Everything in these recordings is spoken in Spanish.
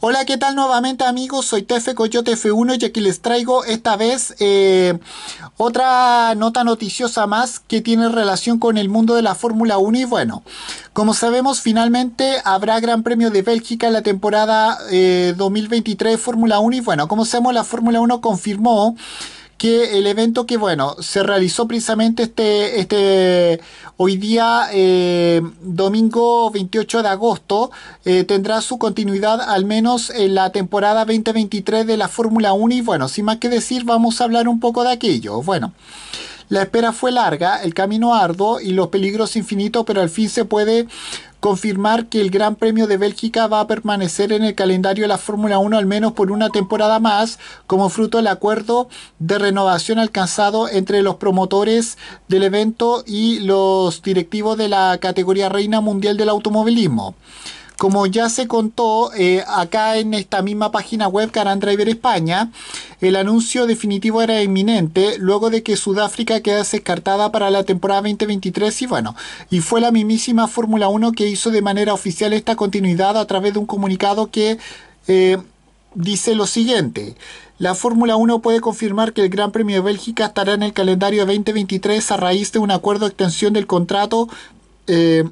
Hola, ¿qué tal nuevamente amigos? Soy Tefe Coyote F1 y aquí les traigo esta vez eh, otra nota noticiosa más que tiene relación con el mundo de la Fórmula 1 y bueno, como sabemos finalmente habrá Gran Premio de Bélgica en la temporada eh, 2023 Fórmula 1 y bueno, como sabemos la Fórmula 1 confirmó que el evento que, bueno, se realizó precisamente este, este hoy día, eh, domingo 28 de agosto, eh, tendrá su continuidad al menos en la temporada 2023 de la Fórmula 1 y bueno, sin más que decir, vamos a hablar un poco de aquello. Bueno. La espera fue larga, el camino arduo y los peligros infinitos, pero al fin se puede confirmar que el Gran Premio de Bélgica va a permanecer en el calendario de la Fórmula 1 al menos por una temporada más, como fruto del acuerdo de renovación alcanzado entre los promotores del evento y los directivos de la categoría Reina Mundial del Automovilismo. Como ya se contó eh, acá en esta misma página web Car Driver España, el anuncio definitivo era inminente luego de que Sudáfrica quedase descartada para la temporada 2023 y bueno, y fue la mismísima Fórmula 1 que hizo de manera oficial esta continuidad a través de un comunicado que eh, dice lo siguiente. La Fórmula 1 puede confirmar que el Gran Premio de Bélgica estará en el calendario 2023 a raíz de un acuerdo de extensión del contrato eh,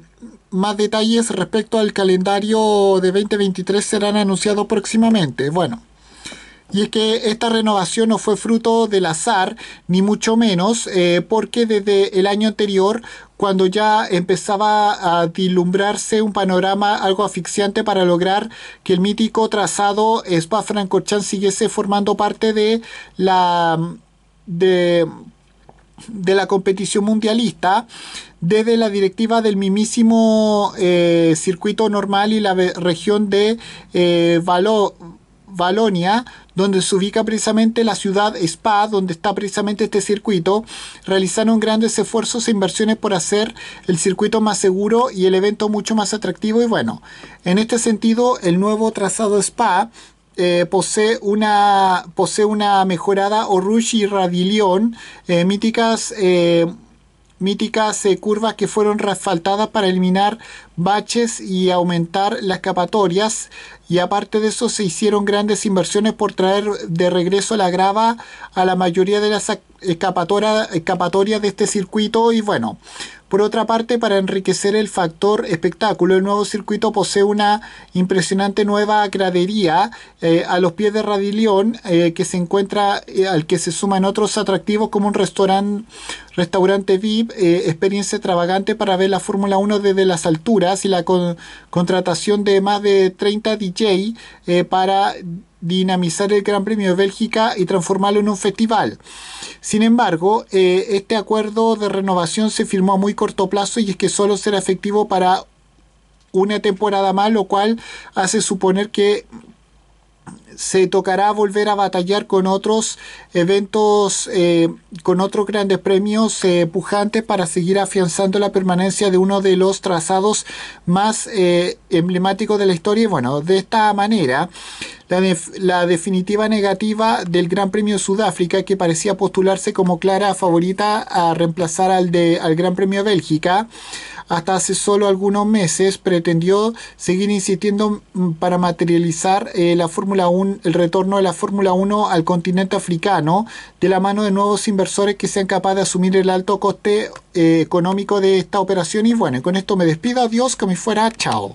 más detalles respecto al calendario de 2023 serán anunciados próximamente. Bueno, y es que esta renovación no fue fruto del azar, ni mucho menos, eh, porque desde el año anterior, cuando ya empezaba a dilumbrarse un panorama algo asfixiante para lograr que el mítico trazado Spa-Francorchamps siguiese formando parte de la de de la competición mundialista desde la directiva del mismísimo eh, circuito normal y la región de eh, Valonia, donde se ubica precisamente la ciudad Spa, donde está precisamente este circuito, realizaron grandes esfuerzos e inversiones por hacer el circuito más seguro y el evento mucho más atractivo y bueno. En este sentido, el nuevo trazado Spa eh, posee, una, una mejorada Orushi y Radilion, eh, míticas, eh, míticas curvas que fueron resfaltadas para eliminar baches y aumentar las capatorias. Y aparte de eso se hicieron grandes inversiones por traer de regreso la grava a la mayoría de las escapatorias de este circuito. Y bueno, por otra parte, para enriquecer el factor espectáculo, el nuevo circuito posee una impresionante nueva gradería eh, a los pies de Radilión, eh, que se encuentra, eh, al que se suman otros atractivos como un restaurante, restaurante VIP, experiencia extravagante para ver la Fórmula 1 desde las alturas y la contratación de más de 30 DJ eh, para dinamizar el Gran Premio de Bélgica y transformarlo en un festival. Sin embargo, eh, este acuerdo de renovación se firmó a muy corto plazo y es que solo será efectivo para una temporada más, lo cual hace suponer que se tocará volver a batallar con otros eventos, eh, con otros grandes premios eh, pujantes para seguir afianzando la permanencia de uno de los trazados más eh, emblemáticos de la historia. Y bueno, de esta manera, la, definitiva negativa del Gran Premio Sudáfrica, que parecía postularse como clara favorita a reemplazar al, de al Gran Premio de Bélgica, hasta hace solo algunos meses pretendió seguir insistiendo mm, para materializar eh, la Fórmula 1, el retorno de la Fórmula 1 al continente africano de la mano de nuevos inversores que sean capaces de asumir el alto coste eh, económico de esta operación y bueno, con esto me despido, adiós, que me fuera, chao.